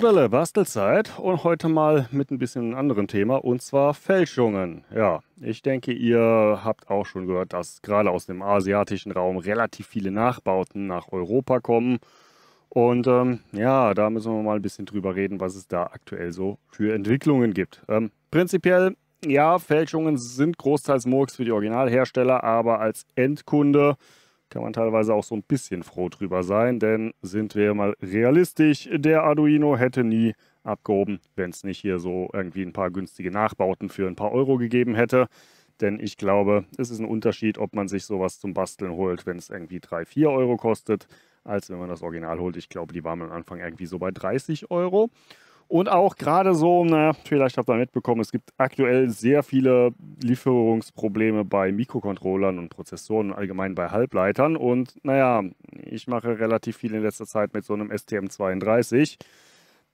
Jodele, Bastelzeit und heute mal mit ein bisschen anderen Thema und zwar Fälschungen. Ja, ich denke, ihr habt auch schon gehört, dass gerade aus dem asiatischen Raum relativ viele Nachbauten nach Europa kommen. Und ähm, ja, da müssen wir mal ein bisschen drüber reden, was es da aktuell so für Entwicklungen gibt. Ähm, prinzipiell, ja, Fälschungen sind großteils Murks für die Originalhersteller, aber als Endkunde kann man teilweise auch so ein bisschen froh drüber sein, denn sind wir mal realistisch, der Arduino hätte nie abgehoben, wenn es nicht hier so irgendwie ein paar günstige Nachbauten für ein paar Euro gegeben hätte. Denn ich glaube, es ist ein Unterschied, ob man sich sowas zum Basteln holt, wenn es irgendwie 3, 4 Euro kostet, als wenn man das Original holt. Ich glaube, die waren am Anfang irgendwie so bei 30 Euro. Und auch gerade so, naja, vielleicht habt ihr mitbekommen, es gibt aktuell sehr viele Lieferungsprobleme bei Mikrocontrollern und Prozessoren, allgemein bei Halbleitern. Und naja, ich mache relativ viel in letzter Zeit mit so einem STM32.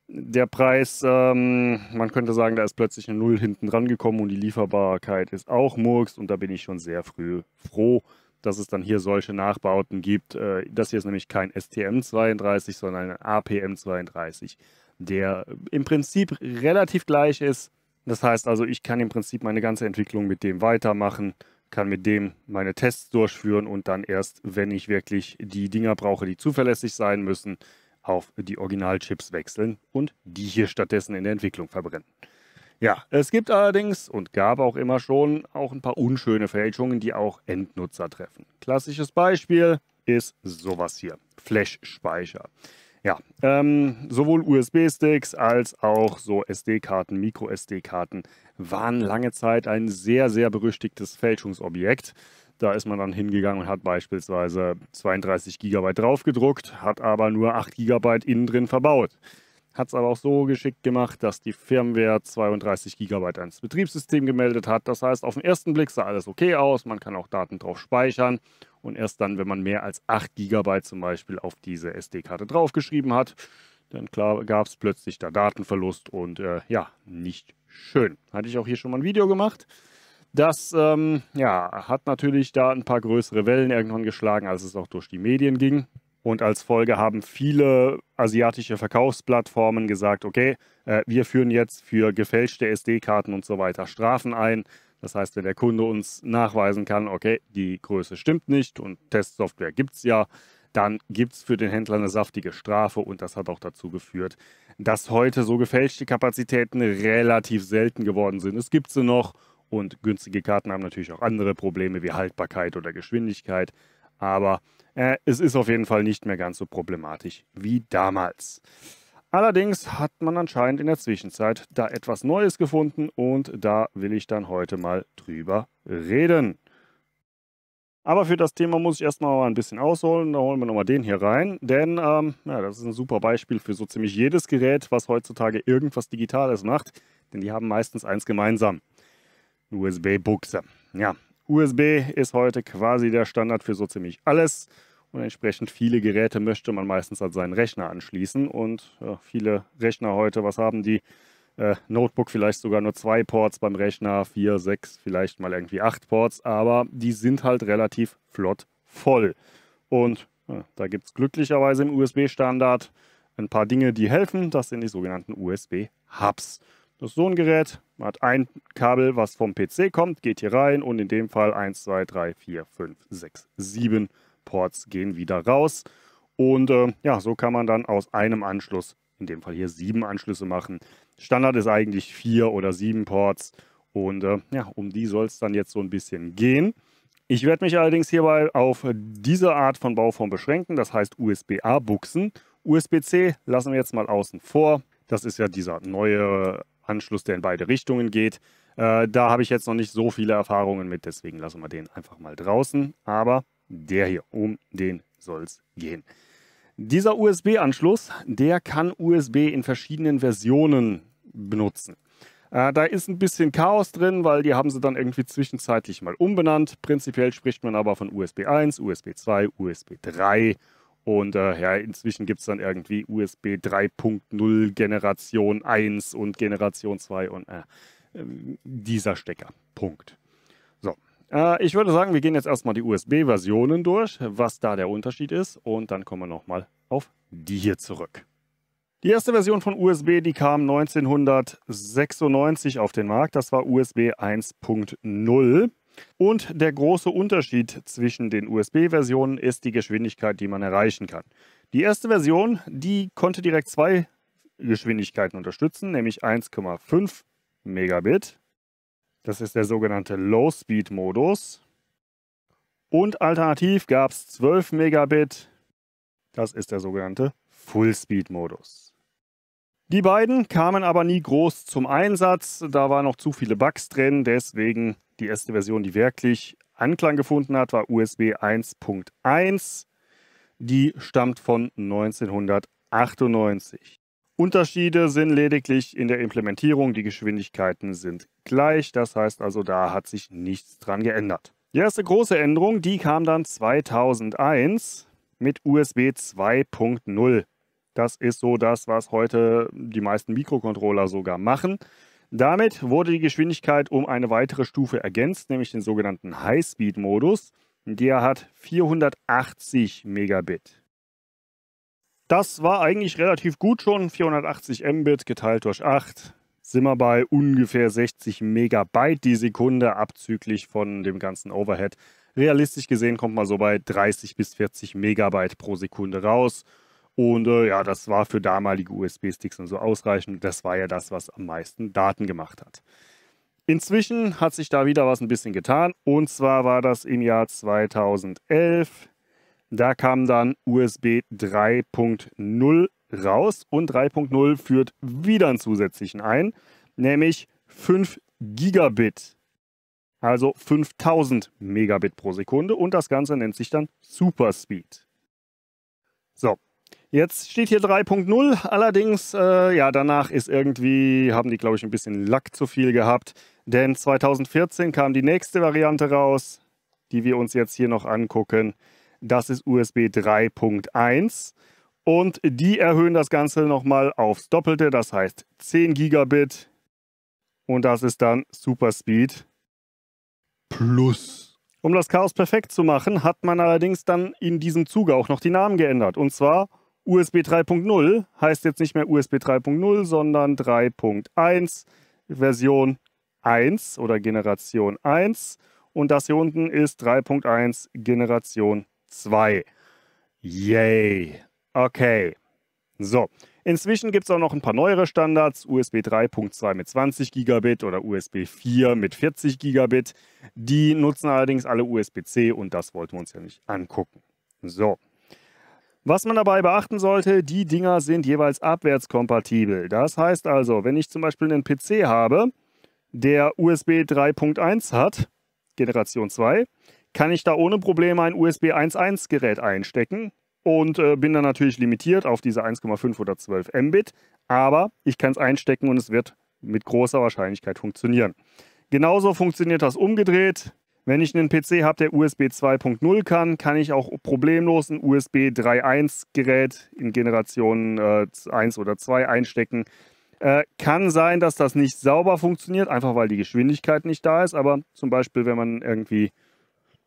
Der Preis, ähm, man könnte sagen, da ist plötzlich eine Null hinten dran gekommen und die Lieferbarkeit ist auch Murks. Und da bin ich schon sehr früh froh, dass es dann hier solche Nachbauten gibt. Äh, das hier ist nämlich kein STM32, sondern ein APM32 der im Prinzip relativ gleich ist. Das heißt also, ich kann im Prinzip meine ganze Entwicklung mit dem weitermachen, kann mit dem meine Tests durchführen und dann erst, wenn ich wirklich die Dinger brauche, die zuverlässig sein müssen, auf die Originalchips wechseln und die hier stattdessen in der Entwicklung verbrennen. Ja, es gibt allerdings und gab auch immer schon auch ein paar unschöne Fälschungen, die auch Endnutzer treffen. Klassisches Beispiel ist sowas hier, Flash-Speicher. Ja, ähm, sowohl USB-Sticks als auch so SD-Karten, Micro-SD-Karten waren lange Zeit ein sehr, sehr berüchtigtes Fälschungsobjekt. Da ist man dann hingegangen und hat beispielsweise 32 GB draufgedruckt, hat aber nur 8 GB innen drin verbaut. Hat es aber auch so geschickt gemacht, dass die Firmware 32 GB ans Betriebssystem gemeldet hat. Das heißt, auf den ersten Blick sah alles okay aus, man kann auch Daten drauf speichern und erst dann, wenn man mehr als 8 GB zum Beispiel auf diese SD-Karte draufgeschrieben hat, dann gab es plötzlich da Datenverlust und äh, ja, nicht schön. Hatte ich auch hier schon mal ein Video gemacht. Das ähm, ja, hat natürlich da ein paar größere Wellen irgendwann geschlagen, als es auch durch die Medien ging. Und als Folge haben viele asiatische Verkaufsplattformen gesagt, okay, äh, wir führen jetzt für gefälschte SD-Karten und so weiter Strafen ein. Das heißt, wenn der Kunde uns nachweisen kann, okay, die Größe stimmt nicht und Testsoftware gibt es ja, dann gibt es für den Händler eine saftige Strafe und das hat auch dazu geführt, dass heute so gefälschte Kapazitäten relativ selten geworden sind. Es gibt sie noch und günstige Karten haben natürlich auch andere Probleme wie Haltbarkeit oder Geschwindigkeit, aber äh, es ist auf jeden Fall nicht mehr ganz so problematisch wie damals. Allerdings hat man anscheinend in der Zwischenzeit da etwas Neues gefunden und da will ich dann heute mal drüber reden. Aber für das Thema muss ich erstmal ein bisschen ausholen. Da holen wir nochmal den hier rein. Denn ähm, ja, das ist ein super Beispiel für so ziemlich jedes Gerät, was heutzutage irgendwas Digitales macht. Denn die haben meistens eins gemeinsam. USB-Buchse. Ja, USB ist heute quasi der Standard für so ziemlich alles. Und entsprechend viele Geräte möchte man meistens an seinen Rechner anschließen. Und ja, viele Rechner heute, was haben die? Äh, Notebook vielleicht sogar nur zwei Ports beim Rechner, vier, sechs, vielleicht mal irgendwie acht Ports, aber die sind halt relativ flott voll. Und ja, da gibt es glücklicherweise im USB-Standard ein paar Dinge, die helfen. Das sind die sogenannten USB-Hubs. Das ist so ein Gerät. Man hat ein Kabel, was vom PC kommt, geht hier rein und in dem Fall 1, 2, 3, 4, 5, 6, 7 Ports gehen wieder raus. Und äh, ja, so kann man dann aus einem Anschluss, in dem Fall hier sieben Anschlüsse machen. Standard ist eigentlich vier oder sieben Ports. Und äh, ja, um die soll es dann jetzt so ein bisschen gehen. Ich werde mich allerdings hierbei auf diese Art von Bauform beschränken, das heißt USB-A-Buchsen. USB-C lassen wir jetzt mal außen vor. Das ist ja dieser neue Anschluss, der in beide Richtungen geht. Äh, da habe ich jetzt noch nicht so viele Erfahrungen mit, deswegen lassen wir den einfach mal draußen. Aber der hier, um den soll es gehen. Dieser USB-Anschluss, der kann USB in verschiedenen Versionen benutzen. Äh, da ist ein bisschen Chaos drin, weil die haben sie dann irgendwie zwischenzeitlich mal umbenannt. Prinzipiell spricht man aber von USB 1, USB 2, USB 3 und äh, ja, inzwischen gibt es dann irgendwie USB 3.0 Generation 1 und Generation 2 und äh, dieser Stecker. Punkt. Äh, ich würde sagen, wir gehen jetzt erstmal die USB-Versionen durch, was da der Unterschied ist. Und dann kommen wir nochmal auf die hier zurück. Die erste Version von USB, die kam 1996 auf den Markt. Das war USB 1.0. Und der große Unterschied zwischen den USB-Versionen ist die Geschwindigkeit, die man erreichen kann. Die erste Version, die konnte direkt zwei Geschwindigkeiten unterstützen, nämlich 1,5 Megabit das ist der sogenannte Low-Speed-Modus. Und alternativ gab es 12 Megabit. Das ist der sogenannte Full-Speed-Modus. Die beiden kamen aber nie groß zum Einsatz. Da waren noch zu viele Bugs drin. Deswegen die erste Version, die wirklich Anklang gefunden hat, war USB 1.1. Die stammt von 1998. Unterschiede sind lediglich in der Implementierung. Die Geschwindigkeiten sind gleich. Das heißt also, da hat sich nichts dran geändert. Die erste große Änderung, die kam dann 2001 mit USB 2.0. Das ist so das, was heute die meisten Mikrocontroller sogar machen. Damit wurde die Geschwindigkeit um eine weitere Stufe ergänzt, nämlich den sogenannten High-Speed-Modus. Der hat 480 Megabit. Das war eigentlich relativ gut schon. 480 Mbit geteilt durch 8 sind wir bei ungefähr 60 Megabyte die Sekunde abzüglich von dem ganzen Overhead. Realistisch gesehen kommt man so bei 30 bis 40 Megabyte pro Sekunde raus. Und äh, ja, das war für damalige USB-Sticks und so ausreichend. Das war ja das, was am meisten Daten gemacht hat. Inzwischen hat sich da wieder was ein bisschen getan. Und zwar war das im Jahr 2011 da kam dann USB 3.0 raus und 3.0 führt wieder einen zusätzlichen ein, nämlich 5 Gigabit, also 5000 Megabit pro Sekunde und das Ganze nennt sich dann Superspeed. So, Jetzt steht hier 3.0, allerdings, äh, ja, danach ist irgendwie, haben die, glaube ich, ein bisschen Lack zu viel gehabt, denn 2014 kam die nächste Variante raus, die wir uns jetzt hier noch angucken. Das ist USB 3.1. Und die erhöhen das Ganze nochmal aufs Doppelte, das heißt 10 Gigabit. Und das ist dann Superspeed Plus. Um das Chaos perfekt zu machen, hat man allerdings dann in diesem Zuge auch noch die Namen geändert. Und zwar USB 3.0 heißt jetzt nicht mehr USB 3.0, sondern 3.1 Version 1 oder Generation 1. Und das hier unten ist 3.1 Generation 2. 2. Yay. Okay. So. Inzwischen gibt es auch noch ein paar neuere Standards, USB 3.2 mit 20 Gigabit oder USB 4 mit 40 Gigabit. Die nutzen allerdings alle USB-C und das wollten wir uns ja nicht angucken. So. Was man dabei beachten sollte, die Dinger sind jeweils abwärtskompatibel. Das heißt also, wenn ich zum Beispiel einen PC habe, der USB 3.1 hat, Generation 2, kann ich da ohne Probleme ein USB 1.1 Gerät einstecken und äh, bin dann natürlich limitiert auf diese 1,5 oder 12 Mbit, aber ich kann es einstecken und es wird mit großer Wahrscheinlichkeit funktionieren. Genauso funktioniert das umgedreht. Wenn ich einen PC habe, der USB 2.0 kann, kann ich auch problemlos ein USB 3.1 Gerät in Generation äh, 1 oder 2 einstecken. Äh, kann sein, dass das nicht sauber funktioniert, einfach weil die Geschwindigkeit nicht da ist. Aber zum Beispiel, wenn man irgendwie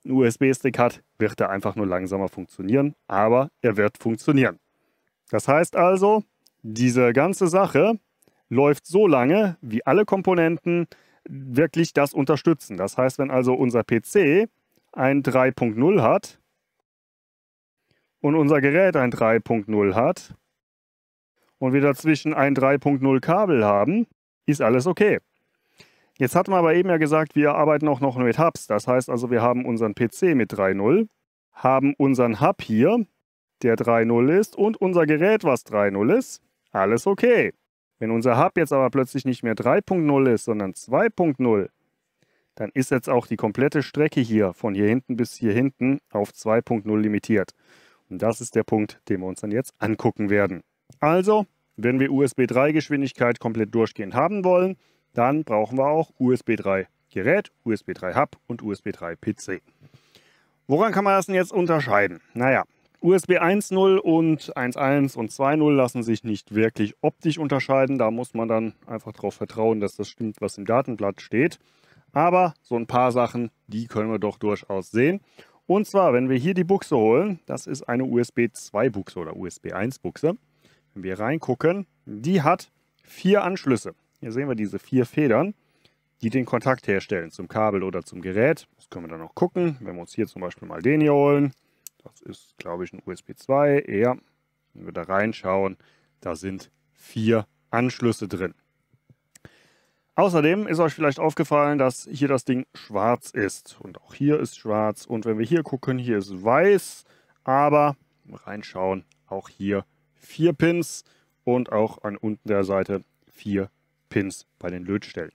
einen USB-Stick hat, wird er einfach nur langsamer funktionieren, aber er wird funktionieren. Das heißt also, diese ganze Sache läuft so lange, wie alle Komponenten wirklich das unterstützen. Das heißt, wenn also unser PC ein 3.0 hat und unser Gerät ein 3.0 hat und wir dazwischen ein 3.0 Kabel haben, ist alles okay. Jetzt hatten wir aber eben ja gesagt, wir arbeiten auch noch mit Hubs. Das heißt also, wir haben unseren PC mit 3.0, haben unseren Hub hier, der 3.0 ist, und unser Gerät, was 3.0 ist. Alles okay. Wenn unser Hub jetzt aber plötzlich nicht mehr 3.0 ist, sondern 2.0, dann ist jetzt auch die komplette Strecke hier, von hier hinten bis hier hinten, auf 2.0 limitiert. Und das ist der Punkt, den wir uns dann jetzt angucken werden. Also, wenn wir USB 3 Geschwindigkeit komplett durchgehend haben wollen, dann brauchen wir auch USB 3 Gerät, USB 3 Hub und USB 3 PC. Woran kann man das denn jetzt unterscheiden? Naja, USB 1.0 und 1.1 und 2.0 lassen sich nicht wirklich optisch unterscheiden. Da muss man dann einfach darauf vertrauen, dass das stimmt, was im Datenblatt steht. Aber so ein paar Sachen, die können wir doch durchaus sehen. Und zwar, wenn wir hier die Buchse holen, das ist eine USB 2 Buchse oder USB 1 Buchse. Wenn wir reingucken, die hat vier Anschlüsse. Hier sehen wir diese vier Federn, die den Kontakt herstellen zum Kabel oder zum Gerät. Das können wir dann noch gucken, wenn wir uns hier zum Beispiel mal den hier holen. Das ist, glaube ich, ein USB 2. Ja, wenn wir da reinschauen, da sind vier Anschlüsse drin. Außerdem ist euch vielleicht aufgefallen, dass hier das Ding schwarz ist. Und auch hier ist schwarz. Und wenn wir hier gucken, hier ist weiß. Aber reinschauen, auch hier vier Pins und auch an unten der Seite vier Pins bei den Lötstellen.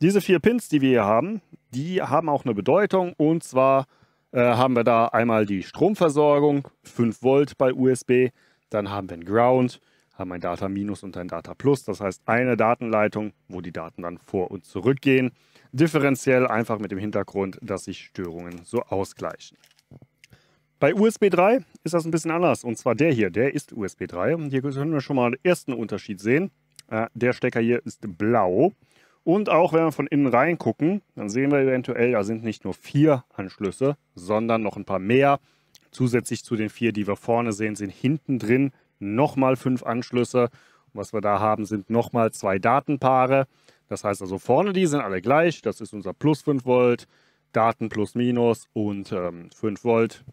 Diese vier Pins, die wir hier haben, die haben auch eine Bedeutung und zwar äh, haben wir da einmal die Stromversorgung, 5 Volt bei USB, dann haben wir einen Ground, haben ein Data Minus und ein Data Plus, das heißt eine Datenleitung, wo die Daten dann vor und zurück gehen, differenziell einfach mit dem Hintergrund, dass sich Störungen so ausgleichen. Bei USB 3 ist das ein bisschen anders und zwar der hier, der ist USB 3 und hier können wir schon mal den ersten Unterschied sehen. Äh, der Stecker hier ist blau. Und auch wenn wir von innen reingucken, dann sehen wir eventuell, da sind nicht nur vier Anschlüsse, sondern noch ein paar mehr. Zusätzlich zu den vier, die wir vorne sehen, sind hinten drin nochmal fünf Anschlüsse. Und was wir da haben, sind nochmal zwei Datenpaare. Das heißt also vorne, die sind alle gleich. Das ist unser plus 5 Volt, Daten plus minus und ähm, 5 Volt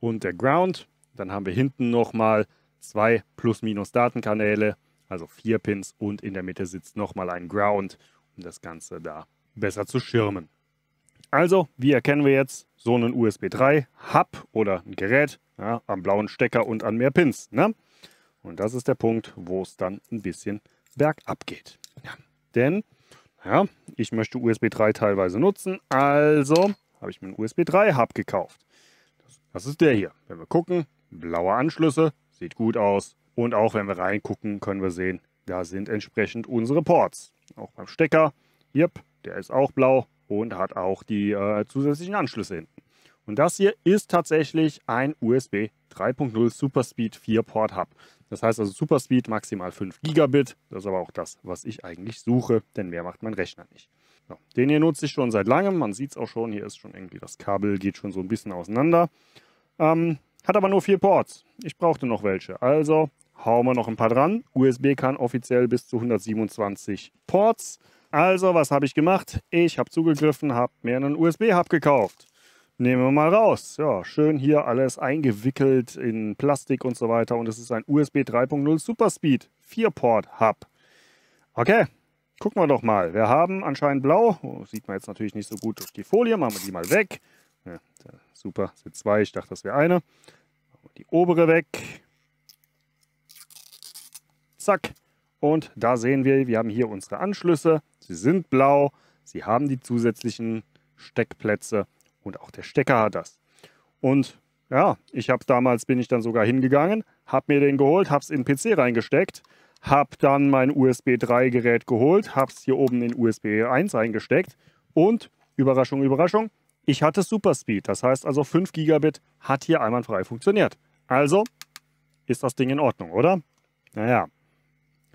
und der Ground. Dann haben wir hinten nochmal zwei plus minus Datenkanäle also vier Pins und in der Mitte sitzt nochmal ein Ground, um das Ganze da besser zu schirmen. Also, wie erkennen wir jetzt so einen USB 3 Hub oder ein Gerät ja, am blauen Stecker und an mehr Pins? Ne? Und das ist der Punkt, wo es dann ein bisschen bergab geht. Ja. Denn ja, ich möchte USB 3 teilweise nutzen, also habe ich mir einen USB 3 Hub gekauft. Das ist der hier. Wenn wir gucken, blaue Anschlüsse, sieht gut aus, und auch wenn wir reingucken, können wir sehen, da sind entsprechend unsere Ports. Auch beim Stecker, yep, der ist auch blau und hat auch die äh, zusätzlichen Anschlüsse hinten. Und das hier ist tatsächlich ein USB 3.0 Superspeed 4 Port Hub. Das heißt also Superspeed maximal 5 Gigabit. Das ist aber auch das, was ich eigentlich suche, denn mehr macht mein Rechner nicht. So, den hier nutze ich schon seit langem. Man sieht es auch schon, hier ist schon irgendwie das Kabel, geht schon so ein bisschen auseinander. Ähm, hat aber nur vier Ports. Ich brauchte noch welche. Also hauen wir noch ein paar dran. USB kann offiziell bis zu 127 Ports. Also, was habe ich gemacht? Ich habe zugegriffen, habe mir einen USB-Hub gekauft. Nehmen wir mal raus. Ja, schön hier alles eingewickelt in Plastik und so weiter. Und es ist ein USB 3.0 Superspeed 4-Port-Hub. Okay, gucken wir doch mal. Wir haben anscheinend blau. Oh, sieht man jetzt natürlich nicht so gut durch die Folie. Machen wir die mal weg. Ja, super, sind zwei. Ich dachte, das wäre eine. Machen wir die obere weg. Zack. Und da sehen wir, wir haben hier unsere Anschlüsse. Sie sind blau. Sie haben die zusätzlichen Steckplätze und auch der Stecker hat das. Und ja, ich habe damals, bin ich dann sogar hingegangen, habe mir den geholt, habe es in den PC reingesteckt, habe dann mein USB 3 Gerät geholt, habe es hier oben in USB 1 reingesteckt und Überraschung, Überraschung, ich hatte Superspeed. Das heißt also 5 Gigabit hat hier einwandfrei funktioniert. Also ist das Ding in Ordnung, oder? Naja,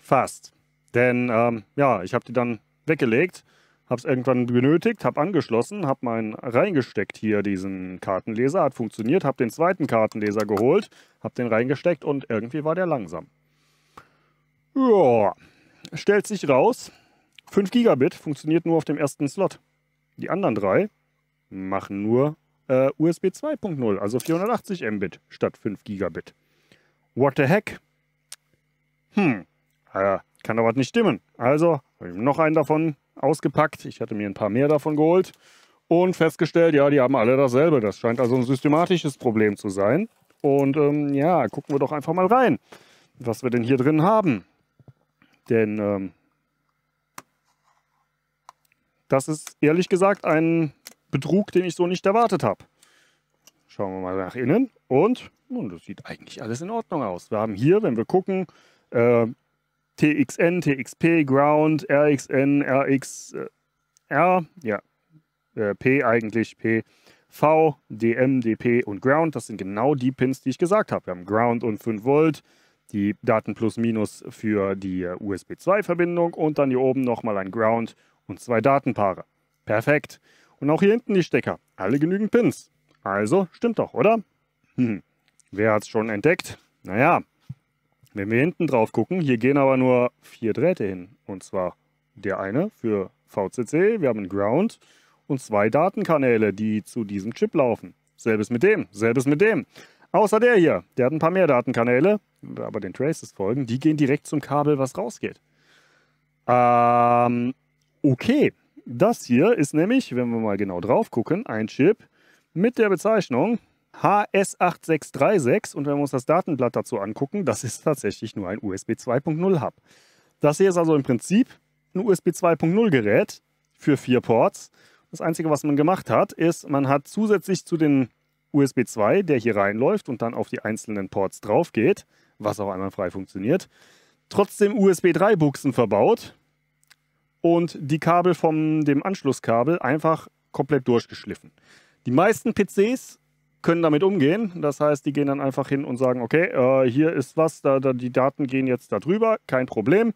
Fast. Denn ähm, ja, ich habe die dann weggelegt, habe es irgendwann benötigt, habe angeschlossen, habe meinen reingesteckt hier, diesen Kartenleser, hat funktioniert, habe den zweiten Kartenleser geholt, habe den reingesteckt und irgendwie war der langsam. Ja, stellt sich raus, 5 Gigabit funktioniert nur auf dem ersten Slot. Die anderen drei machen nur äh, USB 2.0, also 480 Mbit statt 5 Gigabit. What the heck? Hm, Ah ja, kann aber nicht stimmen. Also habe ich noch einen davon ausgepackt. Ich hatte mir ein paar mehr davon geholt und festgestellt, ja, die haben alle dasselbe. Das scheint also ein systematisches Problem zu sein. Und ähm, ja, gucken wir doch einfach mal rein, was wir denn hier drin haben. Denn ähm, das ist ehrlich gesagt ein Betrug, den ich so nicht erwartet habe. Schauen wir mal nach innen und nun, das sieht eigentlich alles in Ordnung aus. Wir haben hier, wenn wir gucken, äh, TXN, TXP, Ground, RXN, RXR, äh, ja, äh, P eigentlich, P, V, DM, DP und Ground. Das sind genau die Pins, die ich gesagt habe. Wir haben Ground und 5 Volt, die Daten plus minus für die äh, USB 2 Verbindung und dann hier oben nochmal ein Ground und zwei Datenpaare. Perfekt. Und auch hier hinten die Stecker. Alle genügend Pins. Also stimmt doch, oder? Hm. Wer hat es schon entdeckt? Naja, wenn wir hinten drauf gucken, hier gehen aber nur vier Drähte hin. Und zwar der eine für VCC, wir haben einen Ground und zwei Datenkanäle, die zu diesem Chip laufen. Selbes mit dem, selbes mit dem. Außer der hier, der hat ein paar mehr Datenkanäle, aber den Traces folgen, die gehen direkt zum Kabel, was rausgeht. Ähm, okay, das hier ist nämlich, wenn wir mal genau drauf gucken, ein Chip mit der Bezeichnung HS8636 und wenn wir uns das Datenblatt dazu angucken, das ist tatsächlich nur ein USB 2.0 Hub. Das hier ist also im Prinzip ein USB 2.0 Gerät für vier Ports. Das Einzige, was man gemacht hat, ist, man hat zusätzlich zu den USB 2, der hier reinläuft und dann auf die einzelnen Ports drauf geht, was auch einmal frei funktioniert, trotzdem USB 3 Buchsen verbaut und die Kabel vom dem Anschlusskabel einfach komplett durchgeschliffen. Die meisten PCs können damit umgehen. Das heißt, die gehen dann einfach hin und sagen, okay, äh, hier ist was, da, da, die Daten gehen jetzt da drüber, kein Problem.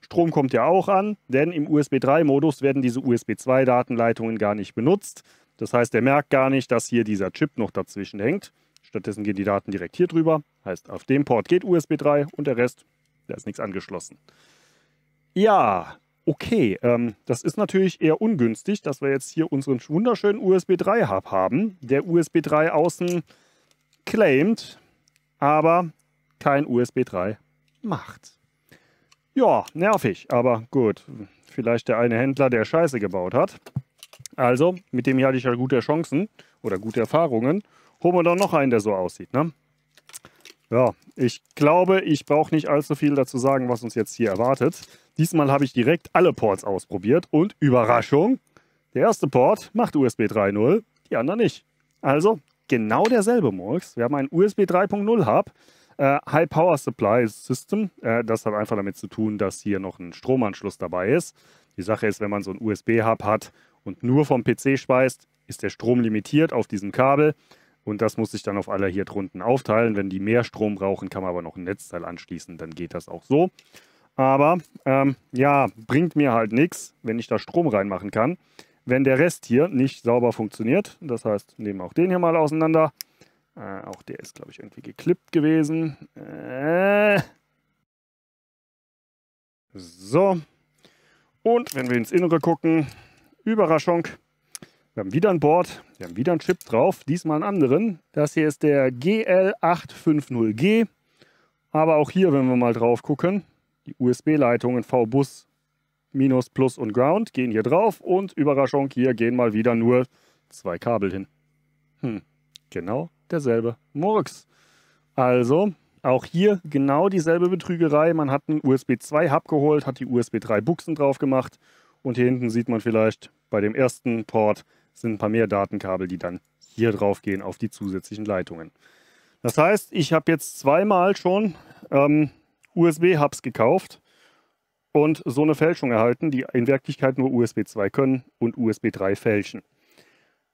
Strom kommt ja auch an, denn im USB 3-Modus werden diese USB 2-Datenleitungen gar nicht benutzt. Das heißt, der merkt gar nicht, dass hier dieser Chip noch dazwischen hängt. Stattdessen gehen die Daten direkt hier drüber. Heißt, auf dem Port geht USB 3 und der Rest, da ist nichts angeschlossen. Ja, Okay, ähm, das ist natürlich eher ungünstig, dass wir jetzt hier unseren wunderschönen USB 3 Hub haben. Der USB 3 außen claimt, aber kein USB 3 macht. Ja, nervig, aber gut. Vielleicht der eine Händler, der Scheiße gebaut hat. Also, mit dem hier hatte ich ja gute Chancen oder gute Erfahrungen. Holen wir doch noch einen, der so aussieht, ne? Ja, ich glaube, ich brauche nicht allzu viel dazu sagen, was uns jetzt hier erwartet. Diesmal habe ich direkt alle Ports ausprobiert und Überraschung, der erste Port macht USB 3.0, die anderen nicht. Also genau derselbe Murks. Wir haben einen USB 3.0 Hub, äh, High Power Supply System. Äh, das hat einfach damit zu tun, dass hier noch ein Stromanschluss dabei ist. Die Sache ist, wenn man so einen USB-Hub hat und nur vom PC speist, ist der Strom limitiert auf diesem Kabel. Und das muss sich dann auf alle hier drunten aufteilen. Wenn die mehr Strom brauchen, kann man aber noch ein Netzteil anschließen, dann geht das auch so. Aber ähm, ja, bringt mir halt nichts, wenn ich da Strom reinmachen kann, wenn der Rest hier nicht sauber funktioniert. Das heißt, nehmen wir auch den hier mal auseinander. Äh, auch der ist, glaube ich, irgendwie geklippt gewesen. Äh. So. Und wenn wir ins Innere gucken, Überraschung, wir haben wieder ein Board, wir haben wieder einen Chip drauf, diesmal einen anderen. Das hier ist der GL850G. Aber auch hier, wenn wir mal drauf gucken, die USB-Leitungen V-Bus, Minus, Plus und Ground gehen hier drauf. Und Überraschung, hier gehen mal wieder nur zwei Kabel hin. Hm, genau derselbe Murks. Also, auch hier genau dieselbe Betrügerei. Man hat einen USB 2 Hub geholt, hat die USB 3 Buchsen drauf gemacht und hier hinten sieht man vielleicht bei dem ersten Port sind ein paar mehr Datenkabel, die dann hier drauf gehen auf die zusätzlichen Leitungen. Das heißt, ich habe jetzt zweimal schon ähm, USB-Hubs gekauft und so eine Fälschung erhalten, die in Wirklichkeit nur USB 2 können und USB 3 fälschen.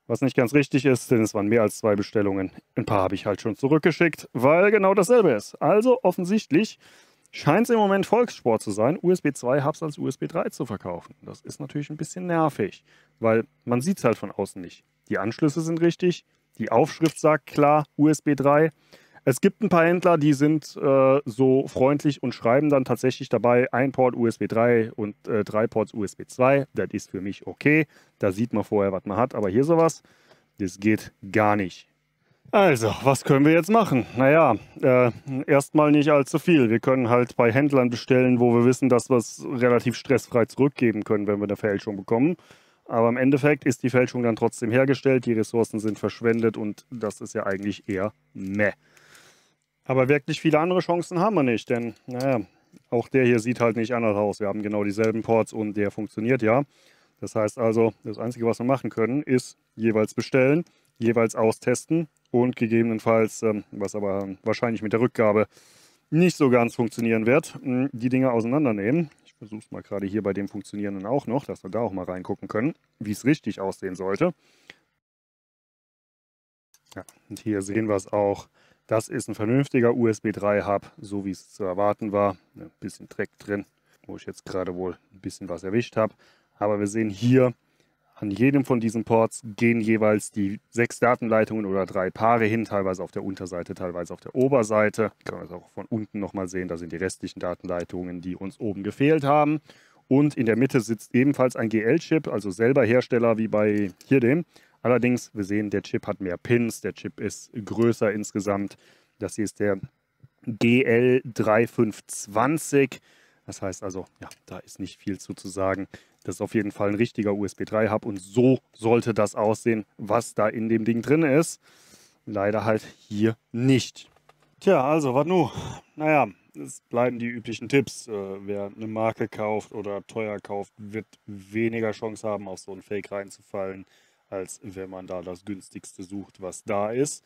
Was nicht ganz richtig ist, denn es waren mehr als zwei Bestellungen. Ein paar habe ich halt schon zurückgeschickt, weil genau dasselbe ist. Also offensichtlich scheint es im Moment Volkssport zu sein, USB 2-Hubs als USB 3 zu verkaufen. Das ist natürlich ein bisschen nervig, weil man sieht es halt von außen nicht. Die Anschlüsse sind richtig, die Aufschrift sagt klar USB 3. Es gibt ein paar Händler, die sind äh, so freundlich und schreiben dann tatsächlich dabei ein Port USB 3 und äh, drei Ports USB 2. Das ist für mich okay. Da sieht man vorher, was man hat. Aber hier sowas, das geht gar nicht. Also, was können wir jetzt machen? Naja, äh, erstmal nicht allzu viel. Wir können halt bei Händlern bestellen, wo wir wissen, dass wir es relativ stressfrei zurückgeben können, wenn wir eine Fälschung bekommen. Aber im Endeffekt ist die Fälschung dann trotzdem hergestellt, die Ressourcen sind verschwendet und das ist ja eigentlich eher meh. Aber wirklich viele andere Chancen haben wir nicht, denn naja, auch der hier sieht halt nicht anders aus. Wir haben genau dieselben Ports und der funktioniert ja. Das heißt also, das Einzige, was wir machen können, ist jeweils bestellen, jeweils austesten, und gegebenenfalls, ähm, was aber wahrscheinlich mit der Rückgabe nicht so ganz funktionieren wird, hm, die Dinge auseinandernehmen. Ich versuche es mal gerade hier bei dem Funktionierenden auch noch, dass wir da auch mal reingucken können, wie es richtig aussehen sollte. Ja, und hier sehen wir es auch. Das ist ein vernünftiger USB 3 Hub, so wie es zu erwarten war. Ein bisschen Dreck drin, wo ich jetzt gerade wohl ein bisschen was erwischt habe. Aber wir sehen hier, an jedem von diesen Ports gehen jeweils die sechs Datenleitungen oder drei Paare hin, teilweise auf der Unterseite, teilweise auf der Oberseite. Ich kann das auch von unten nochmal sehen, da sind die restlichen Datenleitungen, die uns oben gefehlt haben. Und in der Mitte sitzt ebenfalls ein GL-Chip, also selber Hersteller wie bei hier dem. Allerdings, wir sehen, der Chip hat mehr Pins, der Chip ist größer insgesamt. Das hier ist der GL3520 das heißt also, ja, da ist nicht viel zu, zu sagen. Das ist auf jeden Fall ein richtiger USB 3-Hub und so sollte das aussehen, was da in dem Ding drin ist. Leider halt hier nicht. Tja, also, was nun? Naja, es bleiben die üblichen Tipps. Äh, wer eine Marke kauft oder teuer kauft, wird weniger Chance haben, auf so einen Fake reinzufallen, als wenn man da das günstigste sucht, was da ist.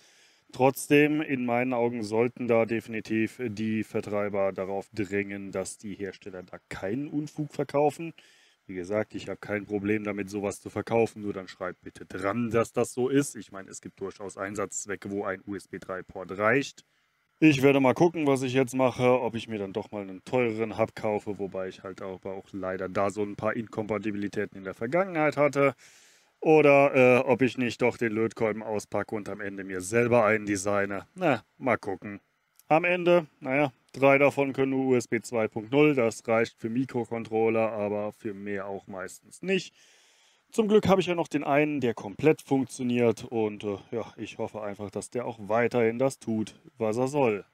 Trotzdem, in meinen Augen sollten da definitiv die Vertreiber darauf drängen, dass die Hersteller da keinen Unfug verkaufen. Wie gesagt, ich habe kein Problem damit, sowas zu verkaufen, nur dann schreibt bitte dran, dass das so ist. Ich meine, es gibt durchaus Einsatzzwecke, wo ein USB 3-Port reicht. Ich werde mal gucken, was ich jetzt mache, ob ich mir dann doch mal einen teureren Hub kaufe, wobei ich halt auch, auch leider da so ein paar Inkompatibilitäten in der Vergangenheit hatte. Oder äh, ob ich nicht doch den Lötkolben auspacke und am Ende mir selber einen designe. Na, mal gucken. Am Ende, naja, drei davon können nur USB 2.0. Das reicht für Mikrocontroller, aber für mehr auch meistens nicht. Zum Glück habe ich ja noch den einen, der komplett funktioniert. Und äh, ja, ich hoffe einfach, dass der auch weiterhin das tut, was er soll.